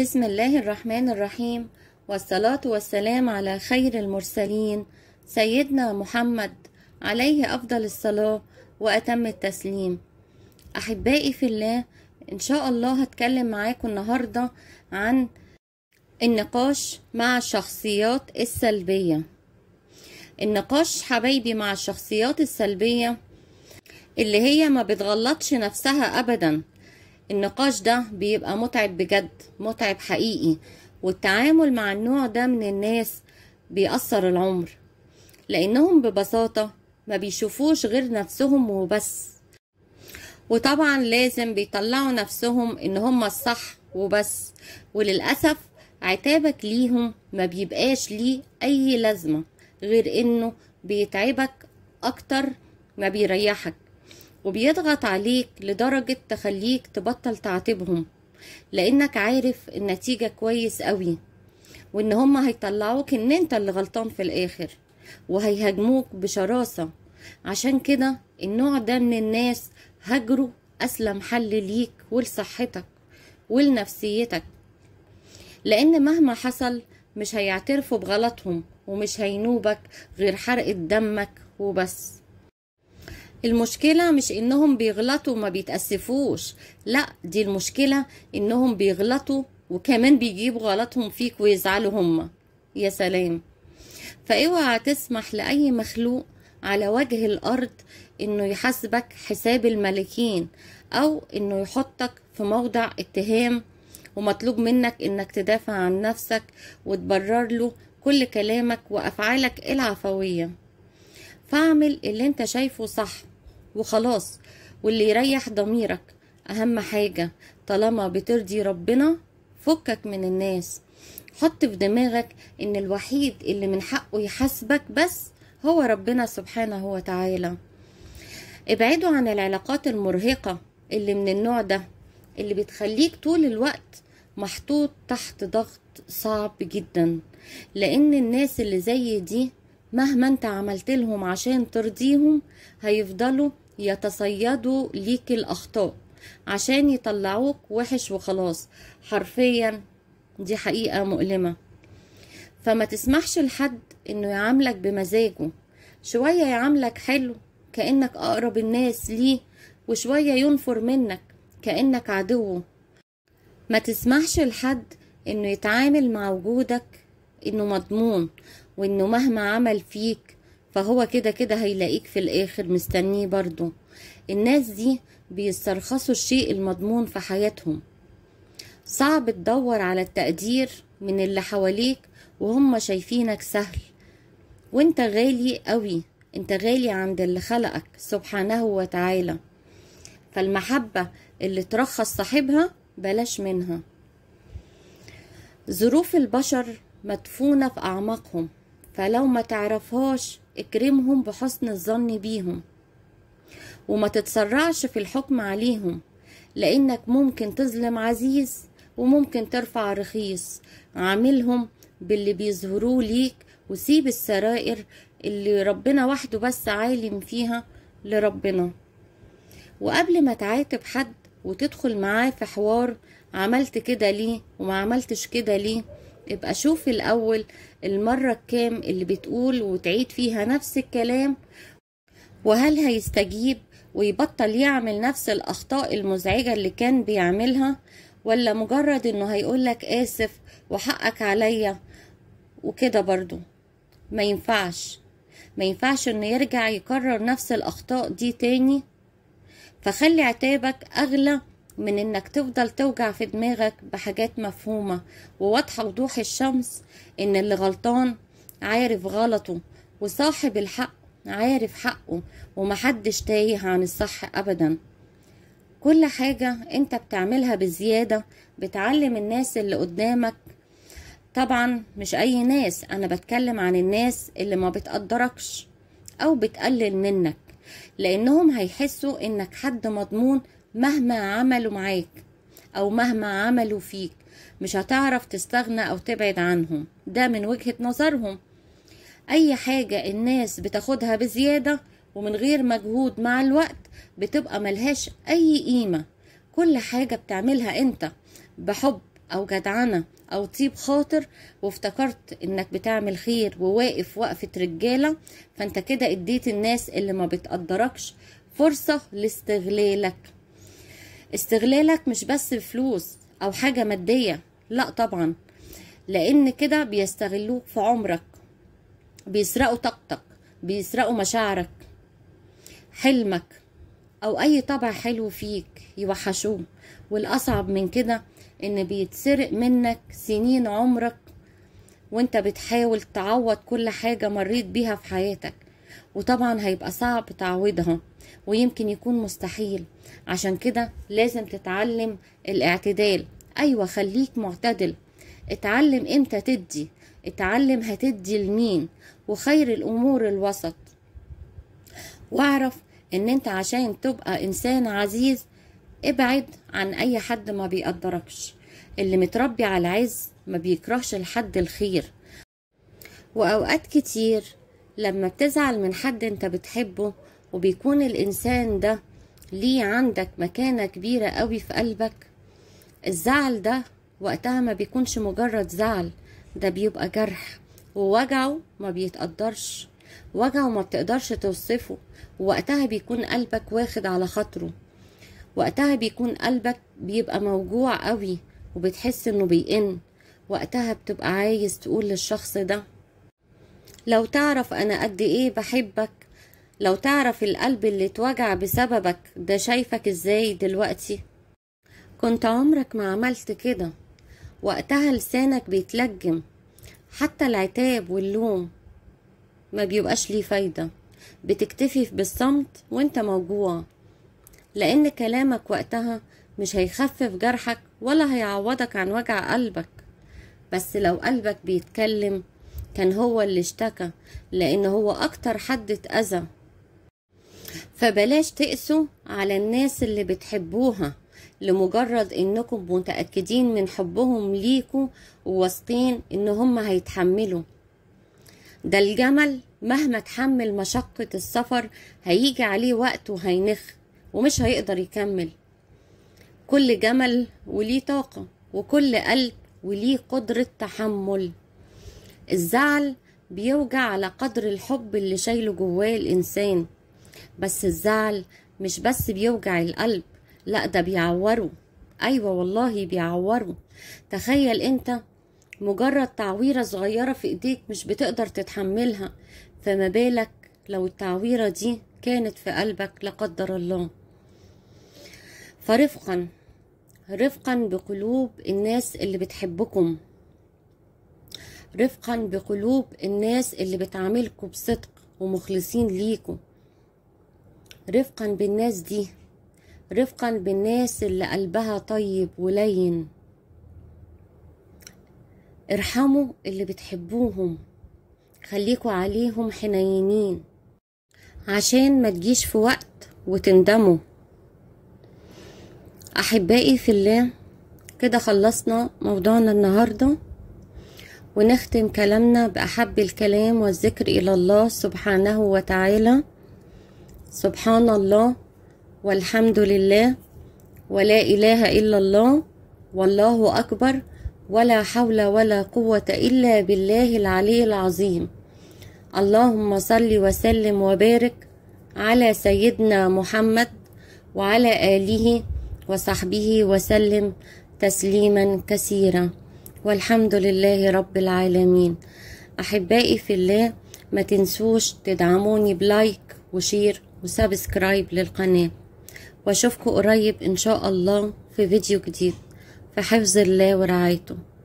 بسم الله الرحمن الرحيم والصلاة والسلام على خير المرسلين سيدنا محمد عليه أفضل الصلاة وأتم التسليم أحبائي في الله إن شاء الله هتكلم معاكم النهاردة عن النقاش مع الشخصيات السلبية النقاش حبايبي مع الشخصيات السلبية اللي هي ما بتغلطش نفسها أبداً النقاش ده بيبقى متعب بجد متعب حقيقي والتعامل مع النوع ده من الناس بيأثر العمر لأنهم ببساطة ما بيشوفوش غير نفسهم وبس وطبعا لازم بيطلعوا نفسهم ان هم الصح وبس وللأسف عتابك ليهم ما بيبقاش ليه أي لازمة غير انه بيتعبك اكتر ما بيريحك وبيضغط عليك لدرجة تخليك تبطل تعاتبهم لانك عارف النتيجة كويس قوي وان هما هيطلعوك ان انت اللي غلطان في الاخر وهيهاجموك بشراسة عشان كده النوع ده من الناس هجروا اسلم حل ليك ولصحتك ولنفسيتك لان مهما حصل مش هيعترفوا بغلطهم ومش هينوبك غير حرقة دمك وبس المشكلة مش انهم بيغلطوا وما بيتأسفوش لا دي المشكلة انهم بيغلطوا وكمان بيجيبوا غلطهم فيك ويزعلوا هم يا سلام فاوعى تسمح لأي مخلوق على وجه الأرض إنه يحاسبك حساب الملكين أو إنه يحطك في موضع اتهام ومطلوب منك إنك تدافع عن نفسك وتبرر له كل كلامك وأفعالك العفوية فاعمل اللي انت شايفه صح وخلاص واللي يريح ضميرك أهم حاجة طالما بترضي ربنا فكك من الناس حط في دماغك إن الوحيد اللي من حقه يحاسبك بس هو ربنا سبحانه وتعالى ابعدوا عن العلاقات المرهقة اللي من النوع ده اللي بتخليك طول الوقت محطوط تحت ضغط صعب جدا لأن الناس اللي زي دي مهما انت عملت لهم عشان ترضيهم هيفضلوا يتصيدوا ليك الأخطاء عشان يطلعوك وحش وخلاص حرفيا دي حقيقة مؤلمة فما تسمحش لحد انه يعاملك بمزاجه شوية يعاملك حلو كأنك أقرب الناس ليه وشوية ينفر منك كأنك عدوه ما تسمحش لحد انه يتعامل مع وجودك انه مضمون وانه مهما عمل فيك فهو كده كده هيلاقيك في الاخر مستنيه برضو الناس دي بيسترخصوا الشيء المضمون في حياتهم صعب تدور على التقدير من اللي حواليك وهم شايفينك سهل وانت غالي قوي انت غالي عند اللي خلقك سبحانه وتعالى فالمحبة اللي ترخص صاحبها بلاش منها ظروف البشر مدفونة في أعماقهم فلو ما تعرفهاش اكرمهم بحسن الظن بيهم وما تتسرعش في الحكم عليهم لانك ممكن تظلم عزيز وممكن ترفع رخيص عاملهم باللي بيظهروه ليك وسيب السرائر اللي ربنا وحده بس عالم فيها لربنا وقبل ما تعاتب حد وتدخل معاه في حوار عملت كده ليه وما عملتش كده ليه ابقى شوف الأول المرة الكام اللي بتقول وتعيد فيها نفس الكلام وهل هيستجيب ويبطل يعمل نفس الأخطاء المزعجة اللي كان بيعملها ولا مجرد إنه هيقولك آسف وحقك عليا وكده برضو ما ينفعش ما ينفعش إنه يرجع يكرر نفس الأخطاء دي تاني فخلي عتابك أغلى من انك تفضل توجع في دماغك بحاجات مفهومة وواضحة وضوح الشمس ان اللي غلطان عارف غلطه وصاحب الحق عارف حقه ومحدش تايه عن الصح ابدا كل حاجة انت بتعملها بزيادة بتعلم الناس اللي قدامك طبعا مش اي ناس انا بتكلم عن الناس اللي ما بتقدركش او بتقلل منك لانهم هيحسوا انك حد مضمون مهما عملوا معاك أو مهما عملوا فيك مش هتعرف تستغنى أو تبعد عنهم ده من وجهة نظرهم أي حاجة الناس بتاخدها بزيادة ومن غير مجهود مع الوقت بتبقى ملهاش أي قيمة كل حاجة بتعملها أنت بحب أو جدعنة أو طيب خاطر وافتكرت إنك بتعمل خير وواقف وقفة رجالة فأنت كده اديت الناس اللي ما بتقدركش فرصة لاستغلالك استغلالك مش بس بفلوس او حاجه ماديه لا طبعا لان كده بيستغلوك في عمرك بيسرقوا طاقتك بيسرقوا مشاعرك حلمك او اي طبع حلو فيك يوحشوه والاصعب من كده ان بيتسرق منك سنين عمرك وانت بتحاول تعوض كل حاجة مريت بيها في حياتك وطبعا هيبقى صعب تعويضها ويمكن يكون مستحيل عشان كده لازم تتعلم الاعتدال ايوه خليك معتدل اتعلم امتى تدي اتعلم هتدي لمين وخير الامور الوسط واعرف ان انت عشان تبقى انسان عزيز ابعد عن اي حد ما بيقدركش اللي متربي على العز ما بيكرهش لحد الخير واوقات كتير لما بتزعل من حد انت بتحبه وبيكون الانسان ده ليه عندك مكانة كبيرة قوي في قلبك الزعل ده وقتها ما بيكونش مجرد زعل ده بيبقى جرح ووجعه ما بيتقدرش وجعه ما بتقدرش توصفه ووقتها بيكون قلبك واخد على خاطره وقتها بيكون قلبك بيبقى موجوع قوي وبتحس انه بيئن وقتها بتبقى عايز تقول للشخص ده لو تعرف أنا قد إيه بحبك لو تعرف القلب اللي اتوجع بسببك ده شايفك إزاي دلوقتي كنت عمرك ما عملت كده وقتها لسانك بيتلجم حتى العتاب واللوم ما بيبقاش ليه فايدة بتكتفي بالصمت وانت موجوع لأن كلامك وقتها مش هيخفف جرحك ولا هيعوضك عن وجع قلبك بس لو قلبك بيتكلم كان هو اللي اشتكى لأن هو أكتر حد اتأذى فبلاش تقسوا على الناس اللي بتحبوها لمجرد انكم متأكدين من حبهم ليكم وواثقين ان هم هيتحملوا ده الجمل مهما تحمل مشقة السفر هيجي عليه وقت وهينخ ومش هيقدر يكمل كل جمل وليه طاقة وكل قلب وليه قدرة تحمل الزعل بيوجع على قدر الحب اللي شايله جواه الإنسان بس الزعل مش بس بيوجع القلب لا ده بيعوره أيوة والله بيعوره تخيل أنت مجرد تعويرة صغيرة في إيديك مش بتقدر تتحملها فما بالك لو التعويرة دي كانت في قلبك لا قدر الله فرفقا رفقا بقلوب الناس اللي بتحبكم رفقا بقلوب الناس اللي بتعاملكم بصدق ومخلصين ليكم رفقا بالناس دي رفقا بالناس اللي قلبها طيب ولين ارحموا اللي بتحبوهم خليكوا عليهم حنينين عشان ما تجيش في وقت وتندموا احبائي في الله كده خلصنا موضوعنا النهارده ونختم كلامنا بأحب الكلام والذكر إلى الله سبحانه وتعالى سبحان الله والحمد لله ولا إله إلا الله والله أكبر ولا حول ولا قوة إلا بالله العلي العظيم اللهم صل وسلم وبارك على سيدنا محمد وعلى آله وصحبه وسلم تسليما كثيرا والحمد لله رب العالمين أحبائي في الله ما تنسوش تدعموني بلايك وشير وسبسكرايب للقناة واشوفكم قريب ان شاء الله في فيديو جديد في حفظ الله ورعايته